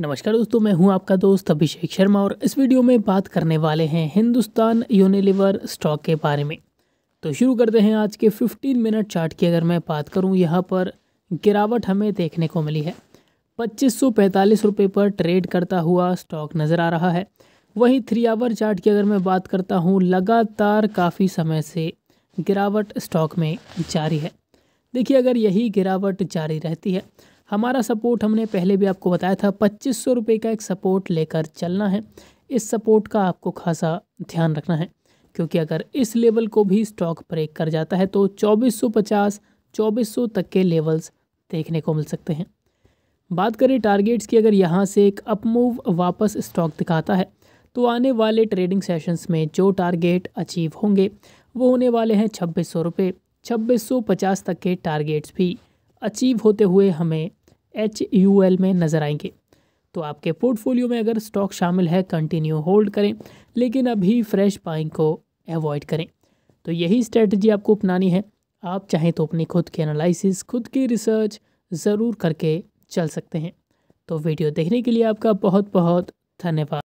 नमस्कार दोस्तों मैं हूं आपका दोस्त अभिषेक शर्मा और इस वीडियो में बात करने वाले हैं हिंदुस्तान यूनिलीवर स्टॉक के बारे में तो शुरू करते हैं आज के 15 मिनट चार्ट की अगर मैं बात करूं यहां पर गिरावट हमें देखने को मिली है पच्चीस सौ रुपये पर ट्रेड करता हुआ स्टॉक नज़र आ रहा है वहीं थ्री आवर चार्ट की अगर मैं बात करता हूँ लगातार काफ़ी समय से गिरावट स्टॉक में जारी है देखिए अगर यही गिरावट जारी रहती है हमारा सपोर्ट हमने पहले भी आपको बताया था पच्चीस सौ रुपये का एक सपोर्ट लेकर चलना है इस सपोर्ट का आपको खासा ध्यान रखना है क्योंकि अगर इस लेवल को भी स्टॉक ब्रेक कर जाता है तो 2450 2400 तक के लेवल्स देखने को मिल सकते हैं बात करें टारगेट्स की अगर यहाँ से एक अपमूव वापस स्टॉक दिखाता है तो आने वाले ट्रेडिंग सेशंस में जो टारगेट अचीव होंगे वो होने वाले हैं छब्बीस सौ रुपये 2650 तक के टारगेट्स भी अचीव होते हुए हमें एच यू एल में नज़र आएंगे तो आपके पोर्टफोलियो में अगर स्टॉक शामिल है कंटिन्यू होल्ड करें लेकिन अभी फ्रेश बाइंग को अवॉइड करें तो यही स्ट्रेटजी आपको अपनानी है आप चाहें तो अपनी खुद की एनालिसिस खुद की रिसर्च ज़रूर करके चल सकते हैं तो वीडियो देखने के लिए आपका बहुत बहुत धन्यवाद